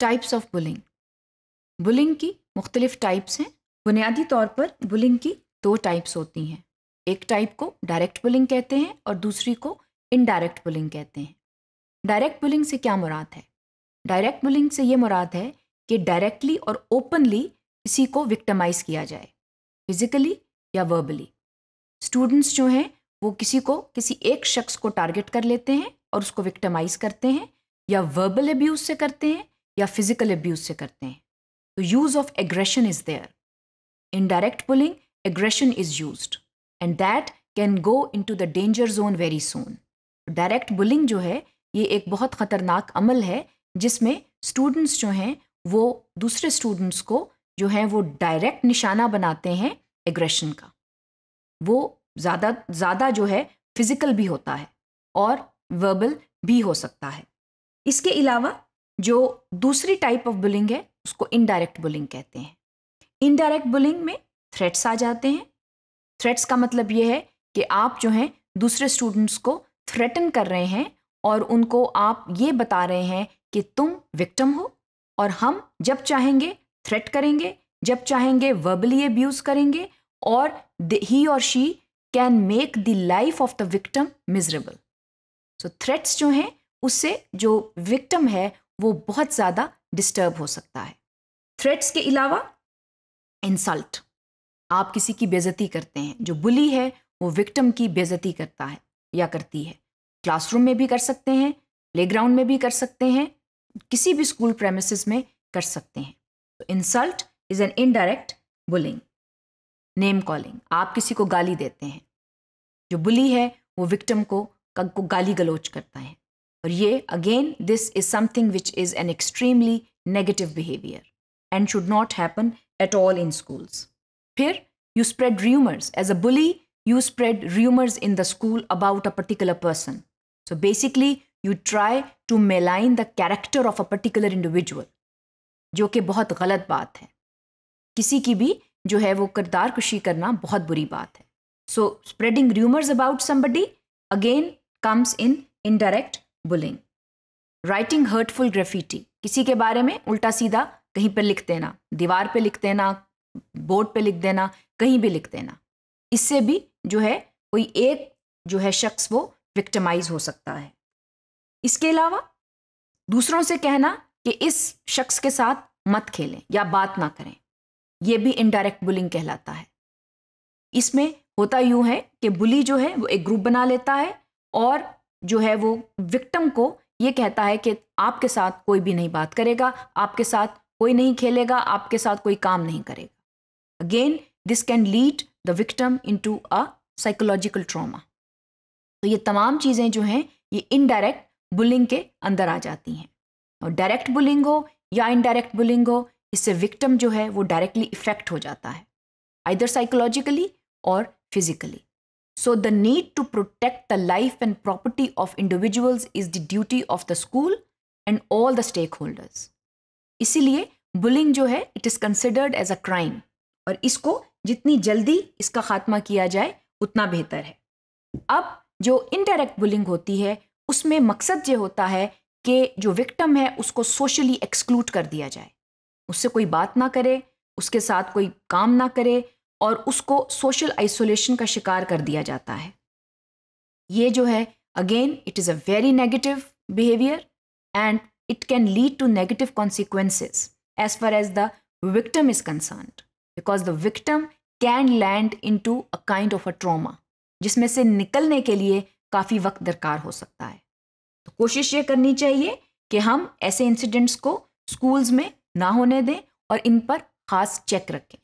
Types of bullying bullying की मुख्तलिफ types हैं बुनियादी तौर पर बुलिंग की दो टाइप्स होती हैं एक टाइप को डायरेक्ट बुलिंग कहते हैं और दूसरी को इनडायरेक्ट बुलिंग कहते हैं डायरेक्ट बुलिंग से क्या मुराद है डायरेक्ट बुलिंग से ये मुराद है कि डायरेक्टली और ओपनली किसी को विक्टमाइज किया जाए फिजिकली या वर्बली स्टूडेंट्स जो हैं वो किसी को किसी एक शख्स को टारगेट कर लेते हैं और उसको विक्टमाइज करते हैं या वर्बल अब्यूज से करते हैं या फिजिकल एब्यूज से करते हैं तो use of aggression is there in direct bullying aggression is use and that can go into the danger zone very soon direct bullying जो है ये एक बहुत ख़तरनाक अमल है जिसमें स्टूडेंट्स जो हैं वो दूसरे स्टूडेंट्स को जो हैं वो डायरेक्ट निशाना बनाते हैं एग्रेशन का वो ज़्यादा ज़्यादा जो है फिज़िकल भी होता है और वर्बल भी हो सकता है इसके अलावा जो दूसरी टाइप ऑफ बुलिंग है उसको इनडायरेक्ट बुलिंग कहते हैं इनडायरेक्ट बुलिंग में थ्रेट्स आ जाते हैं थ्रेट्स का मतलब यह है कि आप जो हैं दूसरे स्टूडेंट्स को थ्रेटन कर रहे हैं और उनको आप ये बता रहे हैं कि तुम विक्टम हो और हम जब चाहेंगे थ्रेट करेंगे जब चाहेंगे वर्बली अब्यूज़ करेंगे और ही और she can make the life of the victim miserable so threats जो हैं उससे जो विक्टम है वो बहुत ज़्यादा डिस्टर्ब हो सकता है थ्रेट्स के अलावा इंसल्ट आप किसी की बेज़ती करते हैं जो बुली है वो विक्टम की बेज़ती करता है या करती है क्लासरूम में भी कर सकते हैं प्लेग्राउंड में भी कर सकते हैं किसी भी स्कूल प्रेमिस में कर सकते हैं तो insult is an indirect bullying name calling आप किसी को गाली देते हैं जो बुली है वो विक्टम को को गाली गलोच करता है और ये again this is something which is an extremely negative behaviour and should not happen at all in schools फिर you spread rumours as a bully you spread rumours in the school about a particular person so basically you try to malign the character of a particular individual जो कि बहुत गलत बात है किसी की भी जो है वो करदार कुशी करना बहुत बुरी बात है so spreading rumours about somebody again comes in indirect bullying writing hurtful graffiti किसी के बारे में उल्टा सीधा कहीं पर लिख देना दीवार पर लिख देना बोर्ड पर लिख देना कहीं भी लिख देना इससे भी जो है कोई एक जो है शख्स वो विक्टमाइज हो सकता है इसके अलावा दूसरों से कहना कि इस शख्स के साथ मत खेलें या बात ना करें यह भी इनडायरेक्ट बुलिंग कहलाता है इसमें होता यूँ है कि बुली जो है वो एक ग्रुप बना लेता है और जो है वो विक्टम को ये कहता है कि आपके साथ कोई भी नहीं बात करेगा आपके साथ कोई नहीं खेलेगा आपके साथ कोई काम नहीं करेगा again this can lead the victim into a psychological trauma तो ये तमाम चीज़ें जो हैं ये इनडायरेक्ट बुलिंग के अंदर आ जाती हैं और डायरेक्ट बुलिंग हो या इनडायरेक्ट बुलिंग हो इससे विक्टम जो है वो डायरेक्टली इफेक्ट हो जाता है either psychologically or physically So, the need to protect the life and property of individuals is the duty of the school and all the stakeholders. इसीलिए बुलिंग जो है it is considered as a crime और इसको जितनी जल्दी इसका खात्मा किया जाए उतना बेहतर है अब जो इनडायरेक्ट बुलिंग होती है उसमें मकसद ये होता है कि जो विक्टम है उसको सोशली एक्सक्लूड कर दिया जाए उससे कोई बात ना करे उसके साथ कोई काम ना करे और उसको सोशल आइसोलेशन का शिकार कर दिया जाता है ये जो है again it is a very negative behaviour and it can lead to negative consequences as far as the victim is concern because the victim can land into a kind of a trauma जिसमें से निकलने के लिए काफ़ी वक्त दरकार हो सकता है तो कोशिश ये करनी चाहिए कि हम ऐसे इंसिडेंट्स को स्कूल्स में ना होने दें और इन पर ख़ास चेक रखें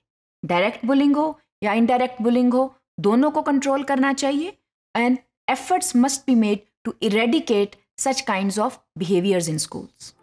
डायरेक्ट बुलिंग हो या इनडायरेक्ट बुलिंग हो दोनों को कंट्रोल करना चाहिए and efforts must be made to eradicate such kind of behaviours in schools